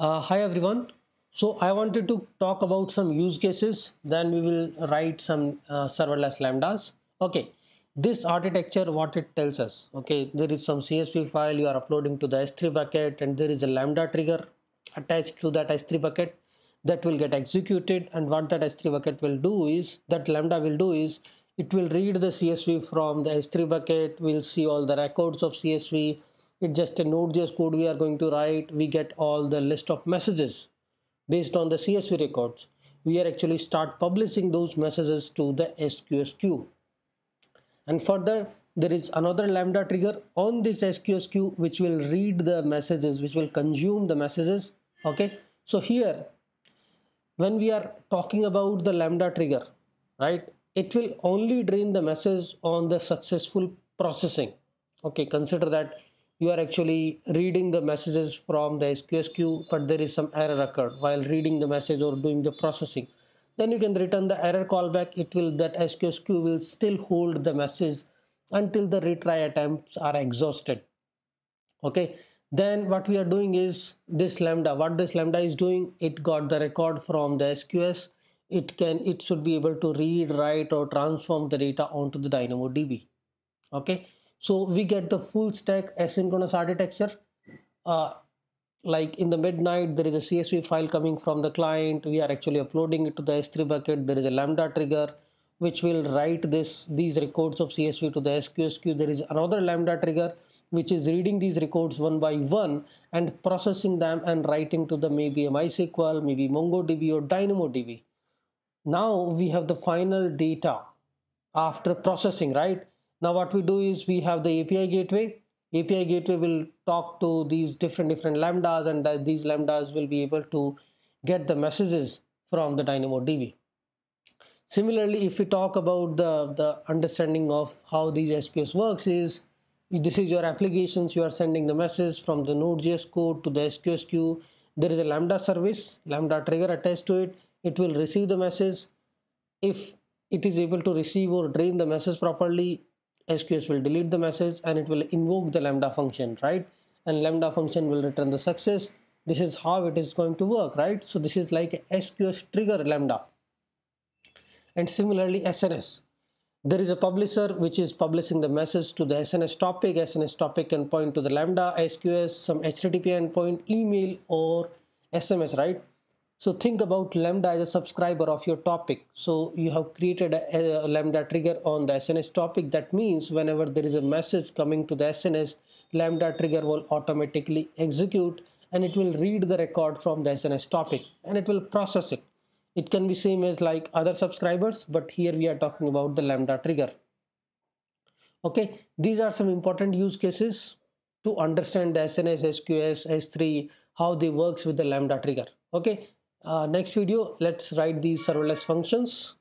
Uh, hi everyone. So I wanted to talk about some use cases. Then we will write some uh, serverless lambdas. Okay. This architecture, what it tells us. Okay. There is some CSV file you are uploading to the S3 bucket and there is a lambda trigger attached to that S3 bucket that will get executed. And what that S3 bucket will do is that lambda will do is it will read the CSV from the S3 bucket. We'll see all the records of CSV it's just a node.js code we are going to write we get all the list of messages based on the csv records we are actually start publishing those messages to the sqs queue and further there is another lambda trigger on this sqs queue which will read the messages which will consume the messages okay so here when we are talking about the lambda trigger right it will only drain the message on the successful processing okay consider that you are actually reading the messages from the SQS queue, but there is some error occurred while reading the message or doing the processing then you can return the error callback it will that SQS queue will still hold the message until the retry attempts are exhausted okay then what we are doing is this lambda what this lambda is doing it got the record from the SQS it can it should be able to read write or transform the data onto the DynamoDB okay so we get the full stack asynchronous architecture. Uh, like in the midnight, there is a CSV file coming from the client. We are actually uploading it to the S3 bucket. There is a Lambda trigger which will write this these records of CSV to the SQSQ. There is another Lambda trigger which is reading these records one by one and processing them and writing to the maybe a MySQL, maybe MongoDB or DynamoDB. Now we have the final data after processing, right? Now what we do is we have the API gateway. API gateway will talk to these different different lambdas and that these lambdas will be able to get the messages from the DynamoDB. Similarly, if we talk about the, the understanding of how these SQS works is this is your applications you are sending the message from the Node.js code to the SQS queue. There is a Lambda service, Lambda trigger attached to it. It will receive the message. If it is able to receive or drain the message properly, SQS will delete the message and it will invoke the lambda function, right? And lambda function will return the success. This is how it is going to work, right? So this is like SQS trigger lambda. And similarly, SNS. There is a publisher which is publishing the message to the SNS topic. SNS topic can point to the lambda, SQS, some HTTP endpoint, email or SMS, right? So think about Lambda as a subscriber of your topic. So you have created a, a, Lambda trigger on the SNS topic. That means whenever there is a message coming to the SNS, Lambda trigger will automatically execute and it will read the record from the SNS topic and it will process it. It can be same as like other subscribers, but here we are talking about the Lambda trigger. Okay, these are some important use cases to understand the SNS, SQS, S3, how they works with the Lambda trigger. Okay, uh, next video let's write these serverless functions